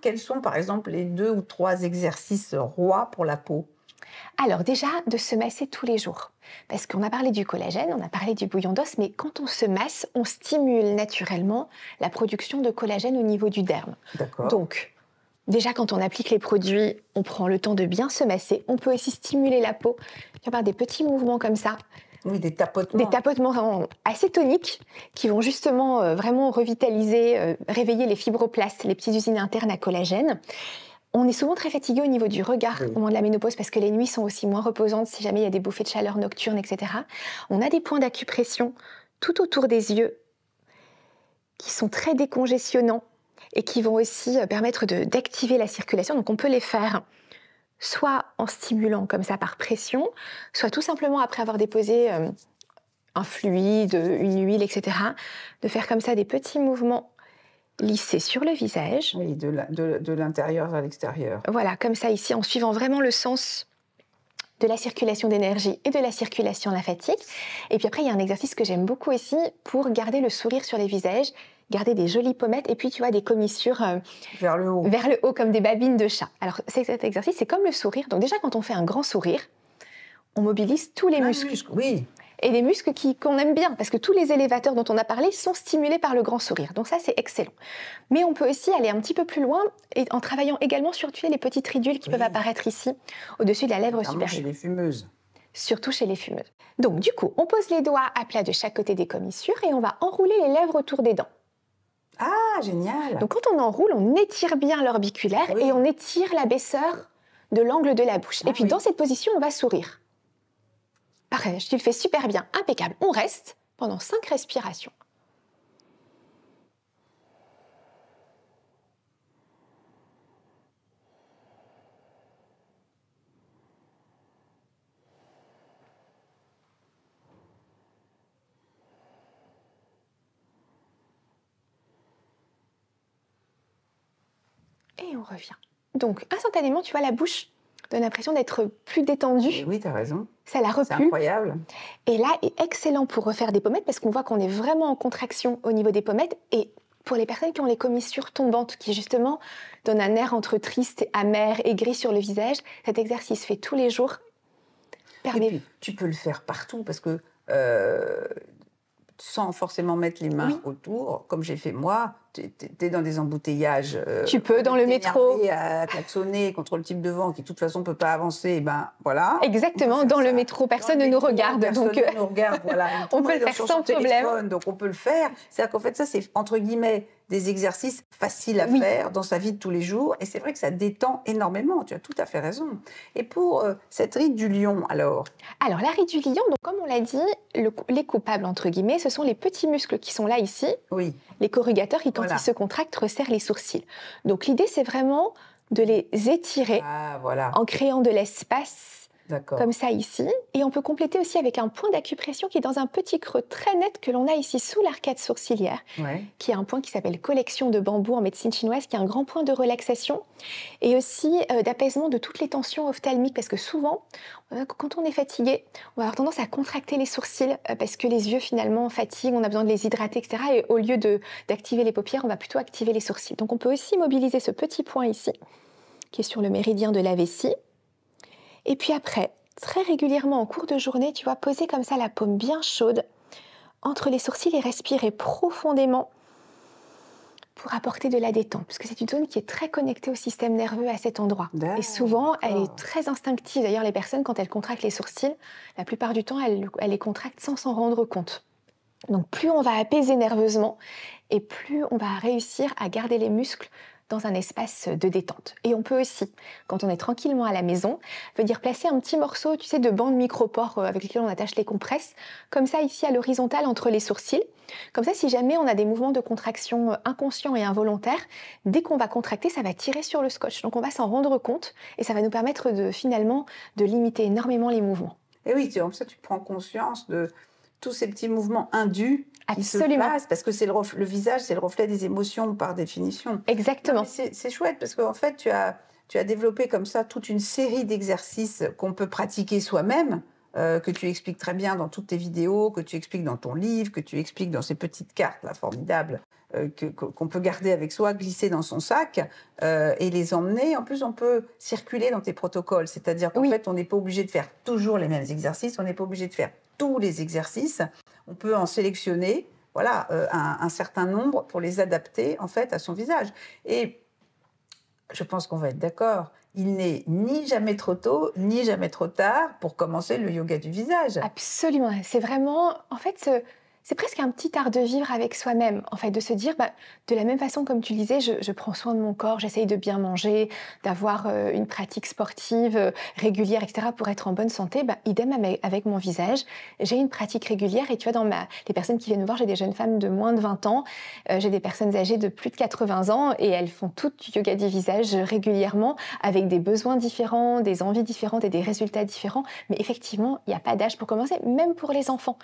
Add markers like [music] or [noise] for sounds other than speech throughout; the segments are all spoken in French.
quels sont par exemple les deux ou trois exercices rois pour la peau alors déjà, de se masser tous les jours. Parce qu'on a parlé du collagène, on a parlé du bouillon d'os, mais quand on se masse, on stimule naturellement la production de collagène au niveau du derme. Donc, déjà quand on applique les produits, on prend le temps de bien se masser. On peut aussi stimuler la peau par des petits mouvements comme ça oui, des tapotements. Des tapotements assez toniques qui vont justement euh, vraiment revitaliser, euh, réveiller les fibroplastes, les petites usines internes à collagène. On est souvent très fatigué au niveau du regard au moment de la ménopause parce que les nuits sont aussi moins reposantes si jamais il y a des bouffées de chaleur nocturnes, etc. On a des points d'acupression tout autour des yeux qui sont très décongestionnants et qui vont aussi euh, permettre d'activer la circulation. Donc on peut les faire soit en stimulant comme ça par pression, soit tout simplement après avoir déposé euh, un fluide, une huile, etc., de faire comme ça des petits mouvements lissés sur le visage. Oui, de l'intérieur vers l'extérieur. Voilà, comme ça ici, en suivant vraiment le sens de la circulation d'énergie et de la circulation lymphatique. Et puis après, il y a un exercice que j'aime beaucoup ici pour garder le sourire sur les visages garder des jolies pommettes et puis tu vois des commissures euh, vers le haut, vers le haut comme des babines de chat. Alors cet exercice, c'est comme le sourire. Donc déjà quand on fait un grand sourire, on mobilise tous les ah muscles. Oui. Et les muscles qu'on aime bien, parce que tous les élévateurs dont on a parlé sont stimulés par le grand sourire. Donc ça, c'est excellent. Mais on peut aussi aller un petit peu plus loin et, en travaillant également sur les petites ridules qui peuvent apparaître ici, au-dessus de la lèvre supérieure. Chez les fumeuses surtout chez les fumeuses. Donc du coup, on pose les doigts à plat de chaque côté des commissures et on va enrouler les lèvres autour des dents. Ah, génial Donc quand on enroule, on étire bien l'orbiculaire et on étire l'abaisseur de l'angle de la bouche. et ah puis dans cette position, on va sourire. Pareil, tu le fais super bien, impeccable. On reste pendant 5 respirations. et on revient. Donc, instantanément, tu vois, la bouche donne l'impression d'être plus détendue. oui, tu as raison. Ça la repue. C'est incroyable. Et là, est excellent pour refaire des pommettes parce qu'on voit qu'on est vraiment en contraction au niveau des pommettes. Et pour les personnes qui ont les commissures tombantes, qui justement donnent un air entre triste, amer, et gris sur le visage, cet exercice fait tous les jours. Permet... Et puis, tu peux le faire partout parce que euh, sans forcément mettre les mains autour, comme j'ai fait moi, tu es dans des embouteillages. Euh, tu peux, dans le métro. À klaxonner [laughs] contre le type de vent qui, de toute façon, ne peut pas avancer, eh ben voilà. Exactement, dans le métro, personne ne nous regarde. Personne ne euh, nous regarde, voilà. [laughs] on peut le faire sans problème. donc on peut le faire. C'est-à-dire qu'en fait, ça, c'est entre guillemets des exercices faciles à faire dans sa vie de tous les jours. Et c'est vrai que ça détend énormément. Tu as tout à fait raison. Et pour euh, cette rite du lion, alors Alors, la rite du lion, donc, comme on l'a dit, les coupables, entre guillemets, ce sont les petits muscles qui sont là ici. Oui. Les corrugateurs qui, quand ce qui se contractent resserrent les sourcils. Donc l'idée, c'est vraiment de les étirer ah, en créant de l'espace comme ça ici. Et on peut compléter aussi avec un point d'acupression qui est dans un petit creux très net que l'on a ici sous l'arcade sourcilière, qui est un point qui s'appelle collection de bambou en médecine chinoise, qui est un grand point de relaxation et aussi euh, d'apaisement de toutes les tensions ophtalmiques, parce que souvent, quand on est fatigué, on va avoir tendance à contracter les sourcils euh, parce que les yeux finalement fatiguent, on a besoin de les hydrater, etc. Et au lieu d'activer les paupières, on va plutôt activer les sourcils. Donc on peut aussi mobiliser ce petit point ici, qui est sur le méridien de la vessie. Et puis après, très régulièrement en cours de journée, tu vas poser comme ça la paume bien chaude entre les sourcils et respirer profondément pour apporter de la détente, parce que c'est une zone qui est très connectée au système nerveux à cet endroit. Et souvent, elle est très instinctive. D'ailleurs, les personnes, quand elles contractent les sourcils, la plupart du temps, elles, elles les contractent sans s'en rendre compte. Donc plus on va apaiser nerveusement, et plus on va réussir à garder les muscles dans un espace de détente. Et on peut aussi, quand on est tranquillement à la maison, venir placer un petit morceau, tu sais, de bande micropore euh, avec lequel on attache les compresses, comme ça ici à l'horizontale entre les sourcils. Comme ça, si jamais on a des mouvements de contraction euh, inconscients et involontaires, dès qu'on va contracter, ça va tirer sur le scotch. Donc on va s'en rendre compte et ça va nous permettre de finalement de limiter énormément les mouvements. Et eh oui, comme ça tu prends conscience de, tous ces petits mouvements indus qui se passent, parce que c'est le, visage, c'est le reflet des émotions par définition. Exactement. C'est chouette, parce qu'en fait, tu as, tu as développé comme ça toute une série d'exercices qu'on peut pratiquer soi-même. Euh, que tu expliques très bien dans toutes tes vidéos, que tu expliques dans ton livre, que tu expliques dans ces petites cartes là formidables euh, qu'on peut garder avec soi, glisser dans son sac euh, et les emmener. En plus, on peut circuler dans tes protocoles, c'est-à-dire qu'en fait, on n'est pas obligé de faire toujours les mêmes exercices, on n'est pas obligé de faire tous les exercices. On peut en sélectionner, voilà, euh, un, un, certain nombre pour les adapter en fait à son visage. Et je pense qu'on va être d'accord. Il n'est ni jamais trop tôt, ni jamais trop tard pour commencer le yoga du visage. Absolument. C'est vraiment, en fait. Ce c'est presque un petit art de vivre avec soi-même, en fait, de se dire, bah, de la même façon comme tu disais, je, prends soin de mon corps, j'essaye de bien manger, d'avoir euh, une pratique sportive euh, régulière, etc., pour être en bonne santé, bah, idem avec, mon visage, j'ai une pratique régulière, et tu vois, dans ma, les personnes qui viennent me voir, j'ai des jeunes femmes de moins de 20 ans, euh, j'ai des personnes âgées de plus de 80 ans, et elles font toutes du yoga du visage régulièrement, avec des besoins différents, des envies différentes et des résultats différents, mais effectivement, il n'y a pas d'âge pour commencer, même pour les enfants,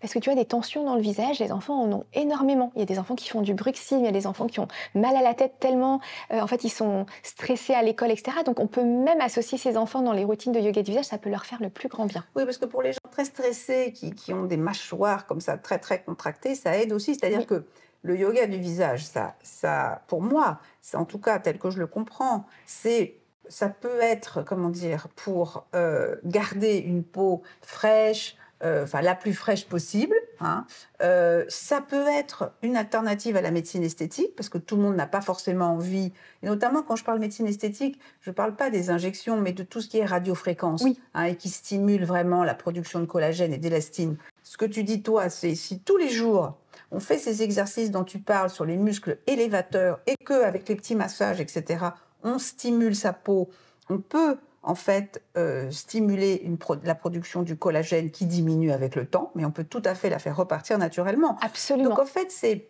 parce que tu as des tensions dans le visage, les enfants en ont énormément. Il y a des enfants qui font du bruxisme, il y a des enfants qui ont mal à la tête tellement, euh, en fait, ils sont stressés à l'école, etc. Donc on peut même associer ces enfants dans les routines de yoga du visage, ça peut leur faire le plus grand bien. Oui, parce que pour les gens très stressés, qui, qui ont des mâchoires comme ça, très très contractées, ça aide aussi. C'est-à-dire que le yoga du visage, ça, ça, pour moi, c'est en tout cas tel que je le comprends, c'est ça peut être, comment dire, pour euh, garder une peau fraîche, euh, enfin la plus fraîche possible. Hein. Euh, ça peut être une alternative à la médecine esthétique parce que tout le monde n'a pas forcément envie. Et notamment quand je parle médecine esthétique, je ne parle pas des injections, mais de tout ce qui est radiofréquence hein, et qui stimule vraiment la production de collagène et d'élastine. Ce que tu dis toi, c'est si tous les jours on fait ces exercices dont tu parles sur les muscles élévateurs et que avec les petits massages, etc., on stimule sa peau, on peut en fait euh, stimuler la production du collagène qui diminue avec le temps, mais on peut tout à fait la faire repartir naturellement. Absolument. Donc en fait, c'est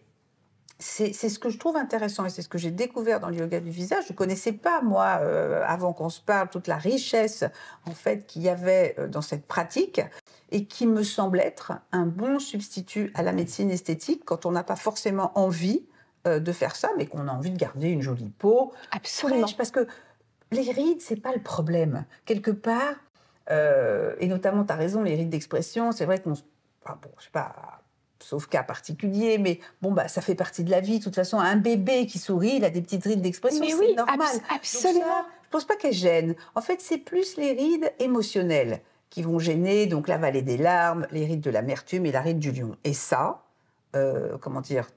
c'est ce que je trouve intéressant et c'est ce que j'ai découvert dans le yoga du visage. Je ne connaissais pas, moi, euh, avant qu'on se parle, toute la richesse en fait qu'il y avait euh, dans cette pratique et qui me semble être un bon substitut à la médecine esthétique quand on n'a pas forcément envie de faire ça, mais qu'on a envie de garder une jolie peau. Absolument. parce que les rides, c'est pas le problème. Quelque part, euh, et notamment, tu as raison, les rides d'expression, c'est vrai que... Enfin, bon, je sais pas, sauf cas particulier, mais bon, bah, ça fait partie de la vie. De toute façon, un bébé qui sourit, il a des petites rides d'expression, c'est oui, normal. absolument. pense pas qu'elles gênent. En fait, c'est plus les rides émotionnelles qui vont gêner, donc la vallée des larmes, les rides de l'amertume et la ride du lion. Et ça, euh, comment dire,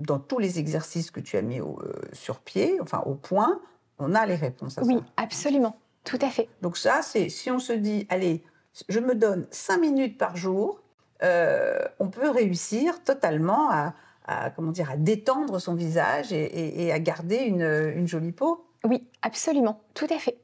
dans tous les exercices que tu as mis euh, sur pied, enfin au point, on a les réponses à oui, ça. Oui, absolument, tout à fait. Donc ça, c'est si on se dit, allez, je me donne 5 minutes par jour, euh, on peut réussir totalement à, comment dire, à détendre son visage et, à garder une jolie peau. Oui, absolument, tout à fait.